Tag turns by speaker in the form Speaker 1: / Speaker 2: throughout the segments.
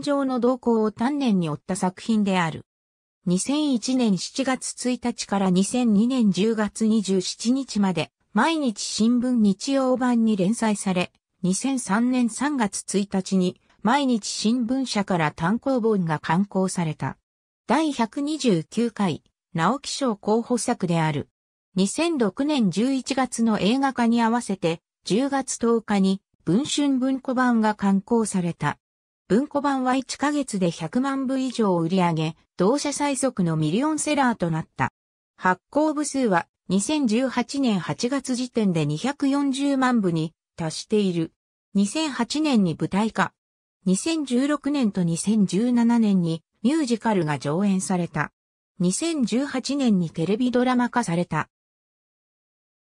Speaker 1: 戦場の動向を丹念に追った作品である。2001年7月1日から2002年10月27日まで、毎日新聞日曜版に連載され、2003年3月1日に、毎日新聞社から単行本が刊行された。第129回、直木賞候補作である。2006年11月の映画化に合わせて、10月10日に、文春文庫版が刊行された。文庫版は1ヶ月で100万部以上売り上げ、同社最速のミリオンセラーとなった。発行部数は2018年8月時点で240万部に達している。2008年に舞台化。2016年と2017年にミュージカルが上演された。2018年にテレビドラマ化された。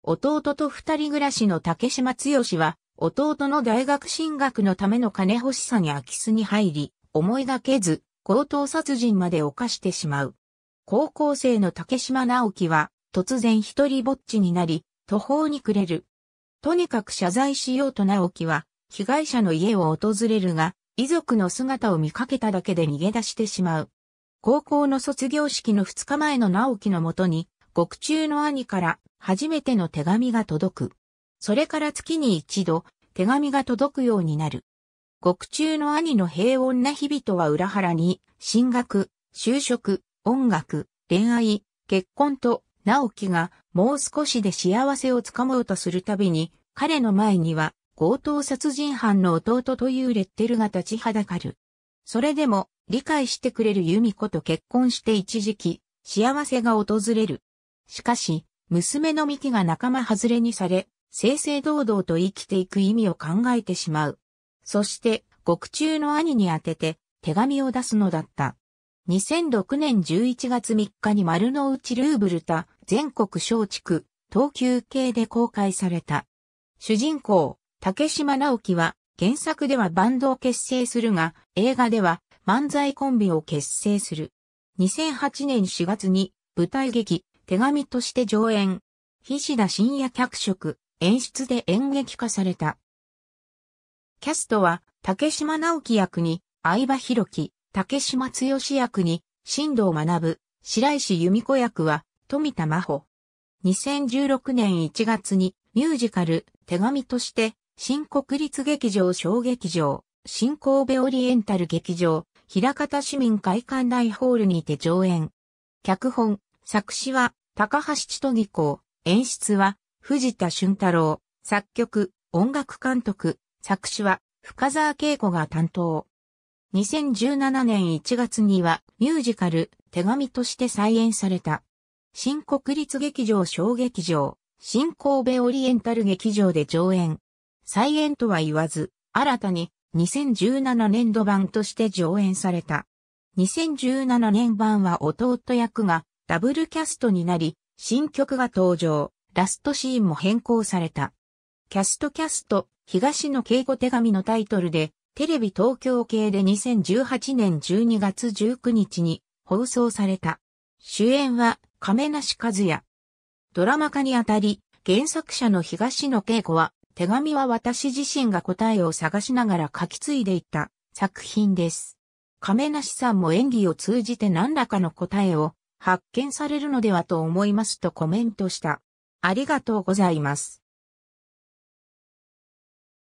Speaker 1: 弟と二人暮らしの竹島剛は弟の大学進学のための金欲しさに空き巣に入り、思いがけず、強盗殺人まで犯してしまう。高校生の竹島直樹は、突然一人ぼっちになり、途方に暮れる。とにかく謝罪しようと直樹は、被害者の家を訪れるが、遺族の姿を見かけただけで逃げ出してしまう。高校の卒業式の2日前の直樹のもとに、獄中の兄から初めての手紙が届く。それから月に一度、手紙が届くようになる。獄中の兄の平穏な日々とは裏腹に、進学、就職、音楽、恋愛、結婚と、直樹がもう少しで幸せをつかもうとするたびに、彼の前には強盗殺人犯の弟というレッテルが立ちはだかる。それでも理解してくれる由美子と結婚して一時期、幸せが訪れる。しかし、娘のミキが仲間外れにされ、正々堂々と生きていく意味を考えてしまう。そして、獄中の兄に宛てて手紙を出すのだった。2006年11月3日に丸の内ルーブルタ全国小畜東急系で公開された。主人公、竹島直樹は原作ではバンドを結成するが、映画では漫才コンビを結成する。2008年4月に舞台劇手紙として上演。菱田深夜脚色、演出で演劇化された。キャストは、竹島直樹役に、相葉弘樹、竹島剛役に、新藤学、白石由美子役は、富田真帆。2016年1月に、ミュージカル、手紙として、新国立劇場小劇場、新神戸オリエンタル劇場、平方市民会館大ホールにて上演。脚本、作詞は、高橋千と二演出は、藤田俊太郎、作曲、音楽監督、作詞は、深沢恵子が担当。2017年1月には、ミュージカル、手紙として再演された。新国立劇場小劇場、新神戸オリエンタル劇場で上演。再演とは言わず、新たに2017年度版として上演された。2017年版は弟役がダブルキャストになり、新曲が登場。ラストシーンも変更された。キャストキャスト、東野敬吾手紙のタイトルで、テレビ東京系で2018年12月19日に放送された。主演は亀梨和也。ドラマ化にあたり、原作者の東野敬吾は、手紙は私自身が答えを探しながら書き継いでいった作品です。亀梨さんも演技を通じて何らかの答えを発見されるのではと思いますとコメントした。ありがとうございます。